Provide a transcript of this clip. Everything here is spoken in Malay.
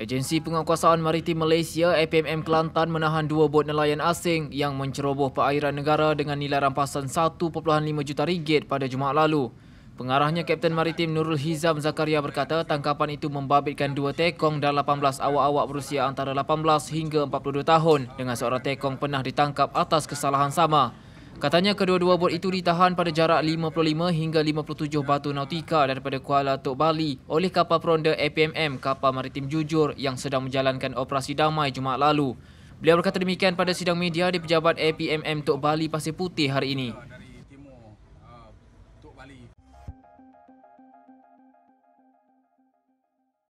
Agensi Penguatkuasaan Maritim Malaysia APMM Kelantan menahan dua bot nelayan asing yang menceroboh perairan negara dengan nilai rampasan 1.5 juta ringgit pada Jumaat lalu. Pengarahnya Kapten Maritim Nurul Hizam Zakaria berkata tangkapan itu membabitkan dua tekong dan 18 awak-awak berusia antara 18 hingga 42 tahun dengan seorang tekong pernah ditangkap atas kesalahan sama. Katanya kedua-dua bot itu ditahan pada jarak 55 hingga 57 batu nautika daripada Kuala Tok Bali oleh kapal peronda APMM Kapal Maritim Jujur yang sedang menjalankan operasi damai Jumaat lalu. Beliau berkata demikian pada sidang media di pejabat APMM Tok Bali Pasir Putih hari ini.